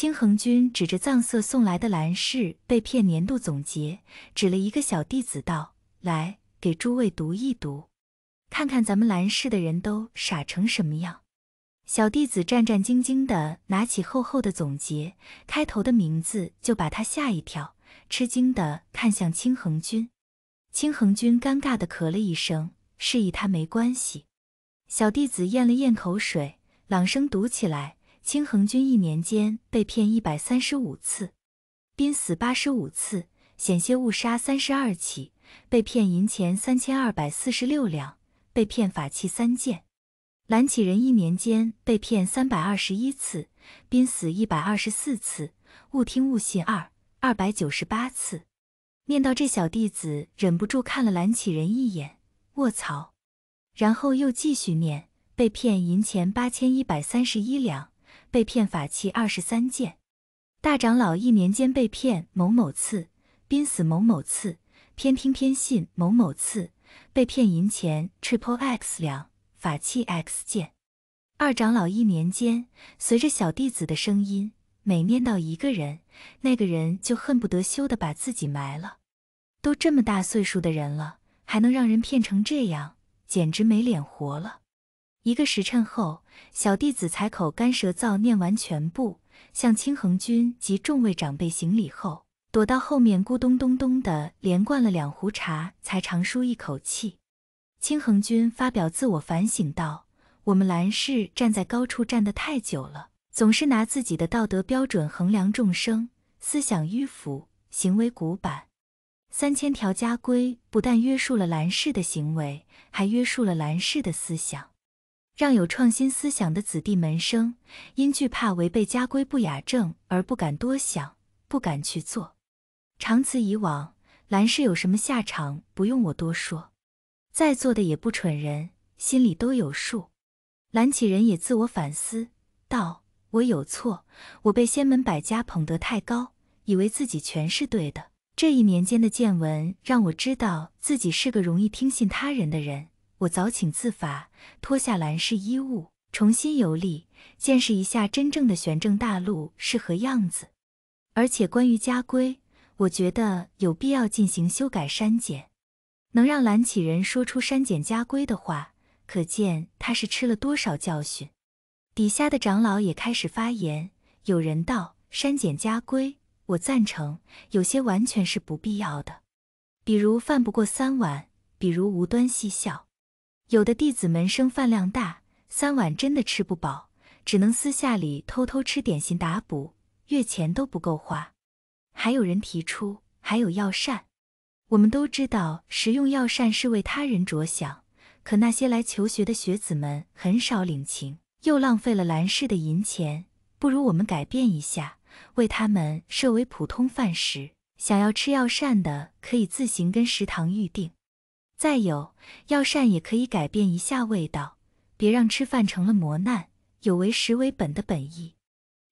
青恒君指着藏色送来的蓝氏被骗年度总结，指了一个小弟子道：“来，给诸位读一读，看看咱们蓝氏的人都傻成什么样。”小弟子战战兢兢地拿起厚厚的总结，开头的名字就把他吓一跳，吃惊地看向青恒君。青恒君尴尬地咳了一声，示意他没关系。小弟子咽了咽口水，朗声读起来。青恒君一年间被骗一百三十五次，濒死八十五次，险些误杀三十二起，被骗银钱三千二百四十六两，被骗法器三件。蓝启仁一年间被骗三百二十一次，濒死一百二十四次，误听误信二二百九十八次。念到这，小弟子忍不住看了蓝启仁一眼，卧槽！然后又继续念，被骗银钱八千一百三十一两。被骗法器二十三件，大长老一年间被骗某某次，濒死某某次，偏听偏信某某次，被骗银钱 triple x 两，法器 x 件。二长老一年间，随着小弟子的声音，每念到一个人，那个人就恨不得羞得把自己埋了。都这么大岁数的人了，还能让人骗成这样，简直没脸活了。一个时辰后，小弟子才口干舌燥，念完全部，向青恒君及众位长辈行礼后，躲到后面咕咚咚咚的连灌了两壶茶，才长舒一口气。青恒君发表自我反省道：“我们蓝氏站在高处站得太久了，总是拿自己的道德标准衡量众生，思想迂腐，行为古板。三千条家规不但约束了蓝氏的行为，还约束了蓝氏的思想。”让有创新思想的子弟门生，因惧怕违背家规不雅正而不敢多想，不敢去做。长此以往，兰氏有什么下场？不用我多说，在座的也不蠢人，心里都有数。蓝启仁也自我反思道：“我有错，我被仙门百家捧得太高，以为自己全是对的。这一年间的见闻，让我知道自己是个容易听信他人的人。”我早请自罚，脱下蓝氏衣物，重新游历，见识一下真正的玄正大陆是何样子。而且关于家规，我觉得有必要进行修改删减。能让蓝启仁说出删减家规的话，可见他是吃了多少教训。底下的长老也开始发言，有人道：“删减家规，我赞成。有些完全是不必要的，比如饭不过三碗，比如无端嬉笑。”有的弟子门生饭量大，三碗真的吃不饱，只能私下里偷偷吃点心打补，月钱都不够花。还有人提出还有药膳，我们都知道食用药膳是为他人着想，可那些来求学的学子们很少领情，又浪费了兰氏的银钱，不如我们改变一下，为他们设为普通饭食，想要吃药膳的可以自行跟食堂预定。再有，药膳也可以改变一下味道，别让吃饭成了磨难。有“为食为本”的本意。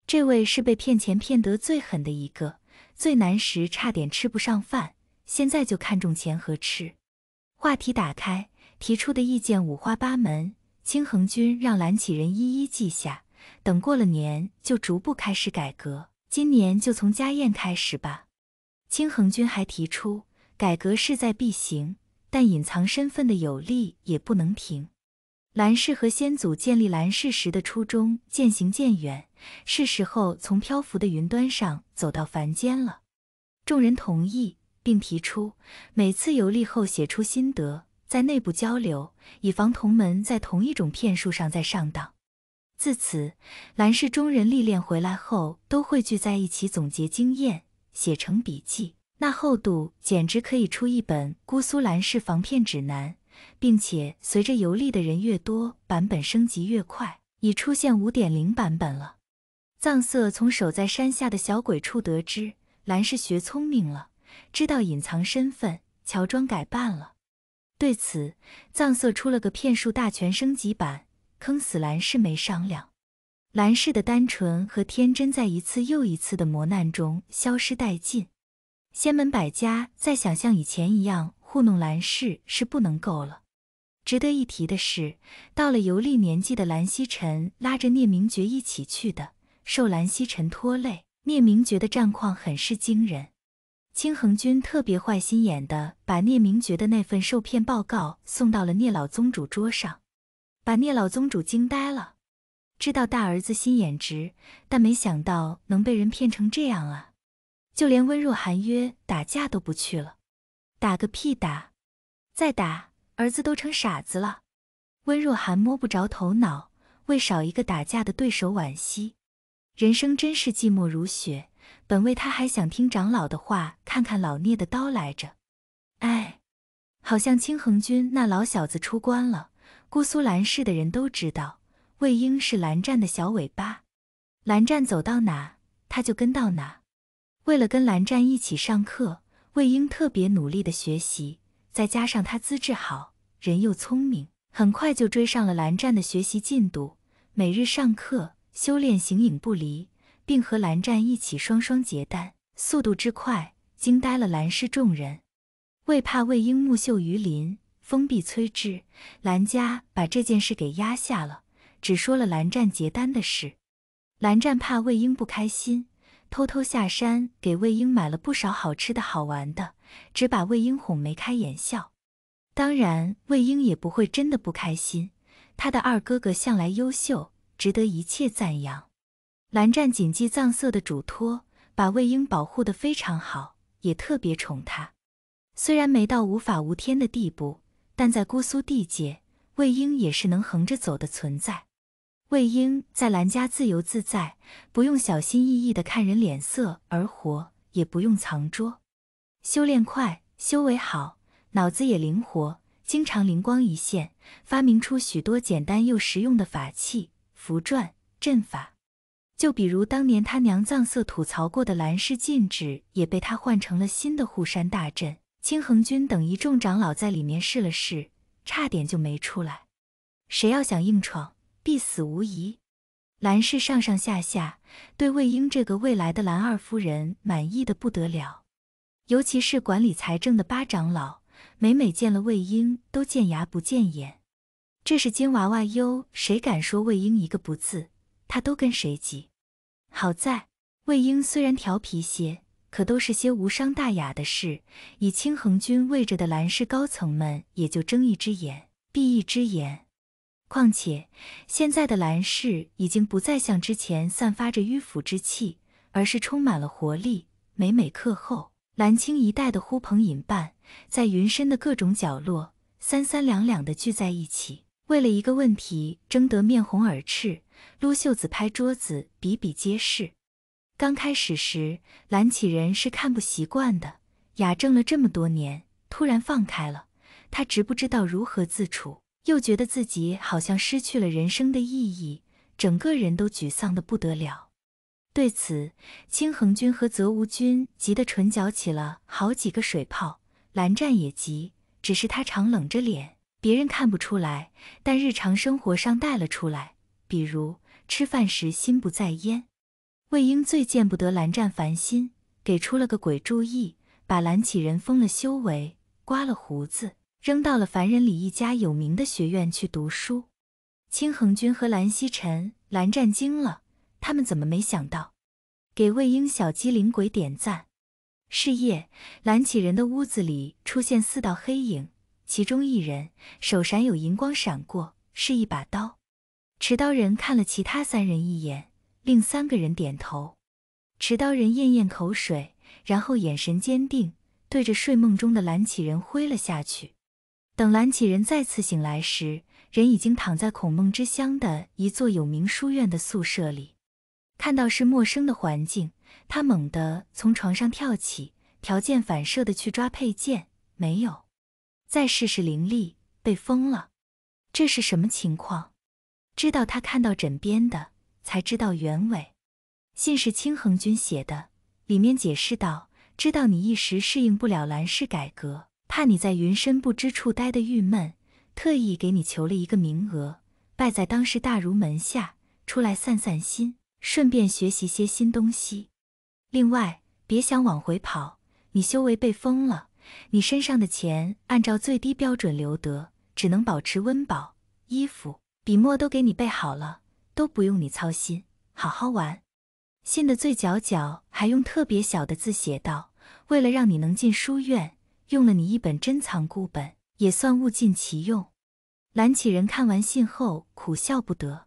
这位是被骗钱骗得最狠的一个，最难时差点吃不上饭，现在就看重钱和吃。话题打开，提出的意见五花八门。清恒君让蓝启仁一一记下，等过了年就逐步开始改革。今年就从家宴开始吧。清恒君还提出，改革势在必行。但隐藏身份的有力也不能停。蓝氏和先祖建立蓝氏时的初衷渐行渐远，是时候从漂浮的云端上走到凡间了。众人同意，并提出每次游历后写出心得，在内部交流，以防同门在同一种骗术上再上当。自此，蓝氏中人历练回来后，都会聚在一起总结经验，写成笔记。那厚度简直可以出一本《姑苏蓝氏防骗指南》，并且随着游历的人越多，版本升级越快，已出现五点零版本了。藏色从守在山下的小鬼处得知，蓝氏学聪明了，知道隐藏身份，乔装改扮了。对此，藏色出了个骗术大全升级版，坑死蓝氏没商量。蓝氏的单纯和天真在一次又一次的磨难中消失殆尽。仙门百家再想像以前一样糊弄兰氏是不能够了。值得一提的是，到了游历年纪的兰希尘拉着聂明觉一起去的，受兰希尘拖累，聂明觉的战况很是惊人。清恒君特别坏心眼的把聂明觉的那份受骗报告送到了聂老宗主桌上，把聂老宗主惊呆了。知道大儿子心眼直，但没想到能被人骗成这样啊。就连温若寒约打架都不去了，打个屁打！再打，儿子都成傻子了。温若寒摸不着头脑，为少一个打架的对手惋惜。人生真是寂寞如雪。本为他还想听长老的话，看看老聂的刀来着。哎，好像清衡军那老小子出关了，姑苏蓝氏的人都知道，魏婴是蓝湛的小尾巴，蓝湛走到哪他就跟到哪。为了跟蓝湛一起上课，魏婴特别努力的学习，再加上他资质好，人又聪明，很快就追上了蓝湛的学习进度。每日上课、修炼，形影不离，并和蓝湛一起双双结丹，速度之快，惊呆了蓝氏众人。为怕魏婴木秀于林，风必摧之，蓝家把这件事给压下了，只说了蓝湛结丹的事。蓝湛怕魏婴不开心。偷偷下山给魏婴买了不少好吃的好玩的，只把魏婴哄眉开眼笑。当然，魏婴也不会真的不开心。他的二哥哥向来优秀，值得一切赞扬。蓝湛谨记藏色的嘱托，把魏婴保护得非常好，也特别宠他。虽然没到无法无天的地步，但在姑苏地界，魏婴也是能横着走的存在。魏婴在兰家自由自在，不用小心翼翼的看人脸色而活，也不用藏拙，修炼快，修为好，脑子也灵活，经常灵光一现，发明出许多简单又实用的法器、符篆、阵法。就比如当年他娘藏色吐槽过的蓝氏禁制，也被他换成了新的护山大阵。青衡君等一众长老在里面试了试，差点就没出来。谁要想硬闯？必死无疑。蓝氏上上下下对魏婴这个未来的蓝二夫人满意的不得了，尤其是管理财政的八长老，每每见了魏婴都见牙不见眼。这是金娃娃哟，谁敢说魏婴一个不字，他都跟谁急。好在魏婴虽然调皮些，可都是些无伤大雅的事，以清衡军位着的蓝氏高层们也就睁一只眼闭一只眼。况且，现在的兰氏已经不再像之前散发着迂腐之气，而是充满了活力。每每课后，兰青一带的呼朋引伴，在云深的各种角落，三三两两的聚在一起，为了一个问题争得面红耳赤、撸袖子、拍桌子，比比皆是。刚开始时，兰启人是看不习惯的。雅正了这么多年，突然放开了，他知不知道如何自处？又觉得自己好像失去了人生的意义，整个人都沮丧的不得了。对此，清衡君和泽无君急得唇角起了好几个水泡，蓝湛也急，只是他常冷着脸，别人看不出来，但日常生活上带了出来，比如吃饭时心不在焉。魏婴最见不得蓝湛烦心，给出了个鬼主意，把蓝启人封了修为，刮了胡子。扔到了凡人里一家有名的学院去读书。清衡君和蓝曦臣、蓝湛惊了，他们怎么没想到？给魏婴小机灵鬼点赞。是夜，蓝启人的屋子里出现四道黑影，其中一人手闪有银光闪过，是一把刀。持刀人看了其他三人一眼，另三个人点头。持刀人咽咽口水，然后眼神坚定，对着睡梦中的蓝启人挥了下去。等蓝启人再次醒来时，人已经躺在孔孟之乡的一座有名书院的宿舍里。看到是陌生的环境，他猛地从床上跳起，条件反射的去抓佩剑，没有。再试试灵力，被封了。这是什么情况？知道他看到枕边的，才知道原委。信是清衡君写的，里面解释道：知道你一时适应不了蓝氏改革。怕你在云深不知处待得郁闷，特意给你求了一个名额，拜在当世大儒门下，出来散散心，顺便学习些新东西。另外，别想往回跑，你修为被封了。你身上的钱按照最低标准留得，只能保持温饱。衣服、笔墨都给你备好了，都不用你操心。好好玩。信的最角角还用特别小的字写道：为了让你能进书院。用了你一本珍藏孤本，也算物尽其用。蓝启仁看完信后，苦笑不得，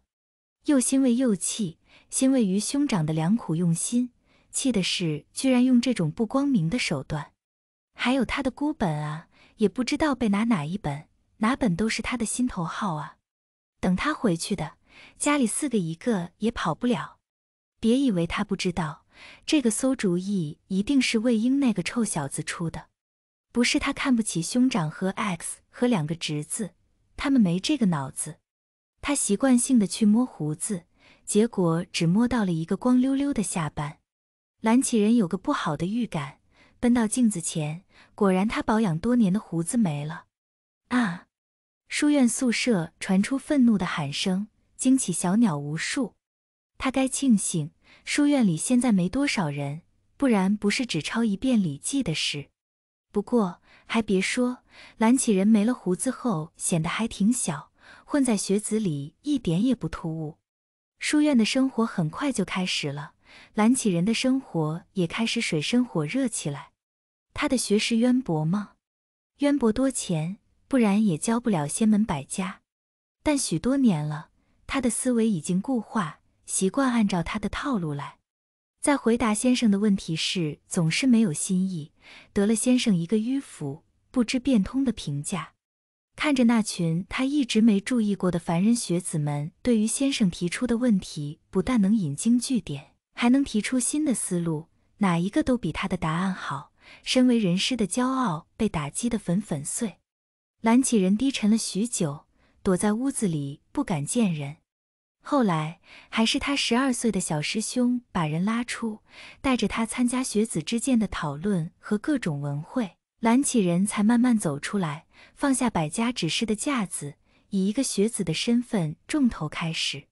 又欣慰又气。欣慰于兄长的良苦用心，气的是居然用这种不光明的手段。还有他的孤本啊，也不知道被拿哪一本，哪本都是他的心头好啊。等他回去的，家里四个一个也跑不了。别以为他不知道，这个馊主意一定是魏婴那个臭小子出的。不是他看不起兄长和 X 和两个侄子，他们没这个脑子。他习惯性的去摸胡子，结果只摸到了一个光溜溜的下巴。蓝启仁有个不好的预感，奔到镜子前，果然他保养多年的胡子没了。啊！书院宿舍传出愤怒的喊声，惊起小鸟无数。他该庆幸，书院里现在没多少人，不然不是只抄一遍《礼记》的事。不过，还别说，蓝启仁没了胡子后，显得还挺小，混在学子里一点也不突兀。书院的生活很快就开始了，蓝启仁的生活也开始水深火热起来。他的学识渊博吗？渊博多钱，不然也教不了仙门百家。但许多年了，他的思维已经固化，习惯按照他的套路来。在回答先生的问题时，总是没有新意，得了先生一个迂腐、不知变通的评价。看着那群他一直没注意过的凡人学子们，对于先生提出的问题，不但能引经据典，还能提出新的思路，哪一个都比他的答案好。身为人师的骄傲被打击得粉粉碎。蓝启仁低沉了许久，躲在屋子里不敢见人。后来还是他十二岁的小师兄把人拉出，带着他参加学子之间的讨论和各种文会，蓝启人才慢慢走出来，放下百家指示的架子，以一个学子的身份重头开始。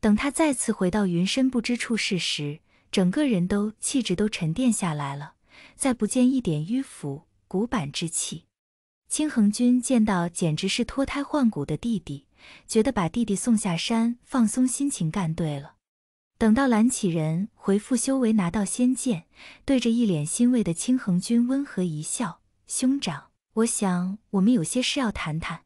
等他再次回到云深不知处时，整个人都气质都沉淀下来了，再不见一点迂腐古板之气。清恒君见到，简直是脱胎换骨的弟弟。觉得把弟弟送下山放松心情干对了。等到蓝启仁回复修为拿到仙剑，对着一脸欣慰的青恒君温和一笑：“兄长，我想我们有些事要谈谈。”